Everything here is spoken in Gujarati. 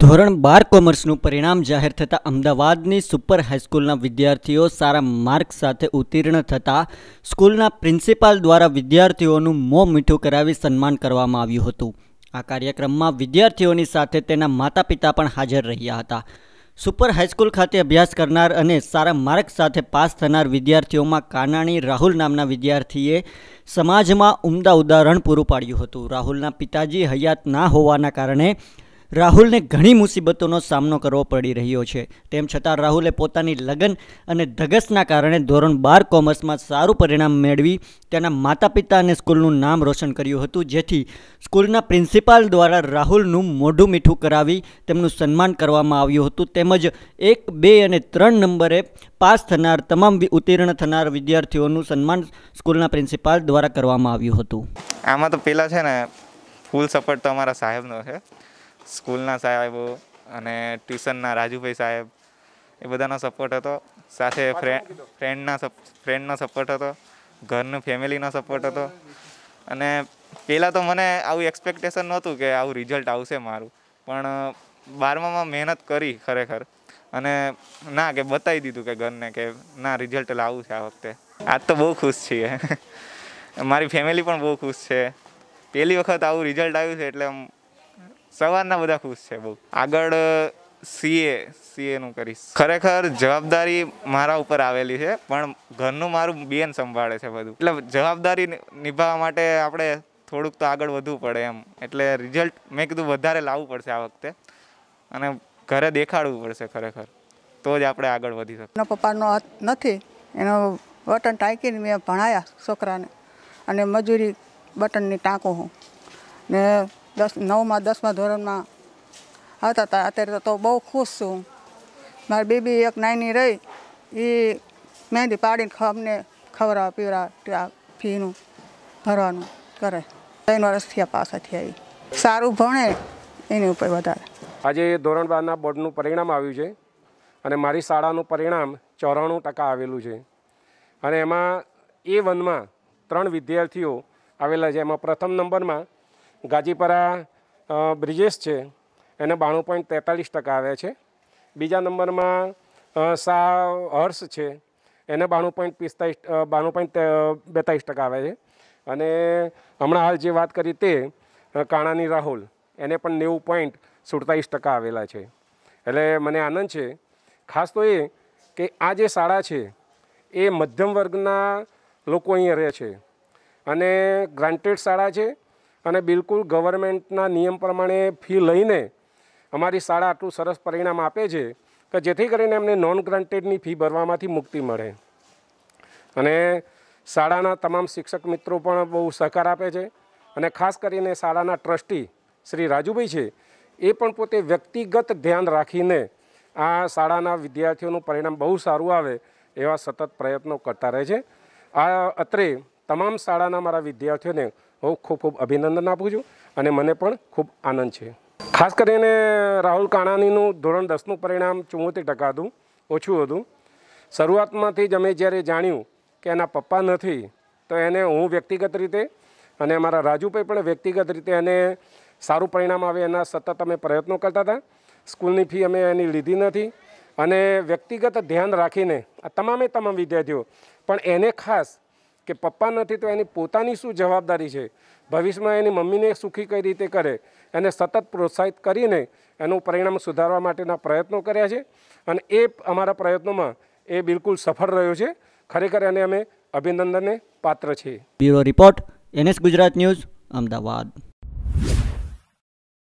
ધોરણ બાર કોમર્સનું પરિણામ જાહેર થતાં અમદાવાદની સુપર હાઈસ્કૂલના વિદ્યાર્થીઓ સારા માર્ક સાથે ઉત્તીર્ણ થતાં સ્કૂલના પ્રિન્સિપાલ દ્વારા વિદ્યાર્થીઓનું મોં મીઠું કરાવી સન્માન કરવામાં આવ્યું હતું આ કાર્યક્રમમાં વિદ્યાર્થીઓની સાથે તેના માતા પિતા પણ હાજર રહ્યા હતા સુપર હાઈસ્કૂલ ખાતે અભ્યાસ કરનાર અને સારા માર્ક સાથે પાસ થનાર વિદ્યાર્થીઓમાં કાનાણી રાહુલ નામના વિદ્યાર્થીએ સમાજમાં ઉમદા ઉદાહરણ પૂરું પાડ્યું હતું રાહુલના પિતાજી હયાત ના હોવાના કારણે રાહુલને ઘણી મુસીબતોનો સામનો કરવો પડી રહ્યો છે તેમ છતાં રાહુલે પોતાની લગન અને ધગસના કારણે ધોરણ બાર કોમર્સમાં સારું પરિણામ મેળવી તેના માતા પિતા અને સ્કૂલનું નામ રોશન કર્યું હતું જેથી સ્કૂલના પ્રિન્સિપાલ દ્વારા રાહુલનું મોઢું મીઠું કરાવી તેમનું સન્માન કરવામાં આવ્યું હતું તેમજ એક બે અને ત્રણ નંબરે પાસ થનાર તમામ ઉત્તીર્ણ થનાર વિદ્યાર્થીઓનું સન્માન સ્કૂલના પ્રિન્સિપાલ દ્વારા કરવામાં આવ્યું હતું આમાં તો પેલા છે ને ફૂલ સપોર્ટ તો અમારા સાહેબનો છે સ્કૂલના સાહેબો અને ટ્યુશનના રાજુભાઈ સાહેબ એ બધાનો સપોર્ટ હતો સાથે ફ્રેન્ડના ફ્રેન્ડનો સપોર્ટ હતો ઘરનું ફેમિલીનો સપોર્ટ હતો અને પહેલાં તો મને આવું એક્સપેક્ટેશન નહોતું કે આવું રિઝલ્ટ આવશે મારું પણ બારમામાં મહેનત કરી ખરેખર અને ના કે બતાવી દીધું કે ઘરને કે ના રિઝલ્ટ લાવવું છે આ વખતે આજ તો બહુ ખુશ છીએ મારી ફેમિલી પણ બહુ ખુશ છે પહેલી વખત આવું રિઝલ્ટ આવ્યું છે એટલે સવારના બધા ખુશ છે બહુ આગળ સીએ સીએનું કરીશ ખરેખર જવાબદારી મારા ઉપર આવેલી છે પણ ઘરનું મારું બેન સંભાળે છે બધું એટલે જવાબદારી નિભાવવા માટે આપણે થોડુંક તો આગળ વધવું પડે એમ એટલે રિઝલ્ટ મેં કીધું વધારે લાવવું પડશે આ વખતે અને ઘરે દેખાડવું પડશે ખરેખર તો જ આપણે આગળ વધી શકીએ એના પપ્પાનો હાથ નથી એનો બટન ટાંકીને મેં ભણાયા છોકરાને અને મજૂરી બટનની ટાંકો હું ને દસ નવમાં દસમા ધોરણમાં હતા હતા અત્યારે તો બહુ ખુશ છું મારી બેબી એક નાની રહી એ મહેંદી પાડીને અમને ખવડાવ પીવડા ફીનું ભરવાનું કરે ત્રણ વર્ષથી પાછા થયા એ સારું ભણે એની ઉપર વધારે આજે ધોરણ બારના બોર્ડનું પરિણામ આવ્યું છે અને મારી શાળાનું પરિણામ ચોરાણું ટકા આવેલું છે અને એમાં એ વનમાં ત્રણ વિદ્યાર્થીઓ આવેલા છે એમાં પ્રથમ નંબરમાં ગાજીપરા બ્રિજેસ છે એને બાણું પોઈન્ટ તેતાલીસ ટકા આવ્યા છે બીજા નંબરમાં સા હર્ષ છે એને બાણું પોઈન્ટ પિસ્તાલીસ બાણું પોઈન્ટ બેતાલીસ ટકા આવે છે અને હમણાં હાલ જે વાત કરી તે કાણાની રાહુલ એને પણ નેવું પોઈન્ટ સુડતાલીસ ટકા આવેલા છે એટલે મને આનંદ છે ખાસ તો એ કે આ જે શાળા છે એ મધ્યમ વર્ગના લોકો અહીંયા રહે છે અને ગ્રાન્ટેડ શાળા છે અને બિલકુલ ગવર્મેન્ટના નિયમ પ્રમાણે ફી લઈને અમારી શાળા આટલું સરસ પરિણામ આપે છે કે જેથી કરીને એમને નોન ગ્રાન્ટેડની ફી ભરવામાંથી મુક્તિ મળે અને શાળાના તમામ શિક્ષક મિત્રો પણ બહુ સહકાર આપે છે અને ખાસ કરીને શાળાના ટ્રસ્ટી શ્રી રાજુભાઈ છે એ પણ પોતે વ્યક્તિગત ધ્યાન રાખીને આ શાળાના વિદ્યાર્થીઓનું પરિણામ બહુ સારું આવે એવા સતત પ્રયત્નો કરતા રહે છે આ અત્રે તમામ શાળાના મારા વિદ્યાર્થીઓને હું ખૂબ ખૂબ અભિનંદન આપું છું અને મને પણ ખૂબ આનંદ છે ખાસ કરીને રાહુલ કાણાનીનું ધોરણ દસનું પરિણામ ચુમ્મોતેર ટકા હતું ઓછું હતું શરૂઆતમાંથી જ અમે જ્યારે જાણ્યું કે એના પપ્પા નથી તો એને હું વ્યક્તિગત રીતે અને અમારા રાજુભાઈ પણ વ્યક્તિગત રીતે એને સારું પરિણામ આવે એના સતત અમે પ્રયત્નો કરતા હતા સ્કૂલની ફી અમે એની લીધી નથી અને વ્યક્તિગત ધ્યાન રાખીને આ તમામે તમામ વિદ્યાર્થીઓ પણ એને ખાસ કે પપ્પા નથી તો એની પોતાની શું જવાબદારી છે ભવિષ્યમાં એની મમ્મીને સુખી કઈ રીતે કરે એને સતત પ્રોત્સાહિત કરીને એનું પરિણામ સુધારવા માટેના પ્રયત્નો કર્યા છે અને એ અમારા પ્રયત્નોમાં એ બિલકુલ સફળ રહ્યો છે ખરેખર એને અમે અભિનંદનને પાત્ર છીએ bureau report NS Gujarat news Ahmedabad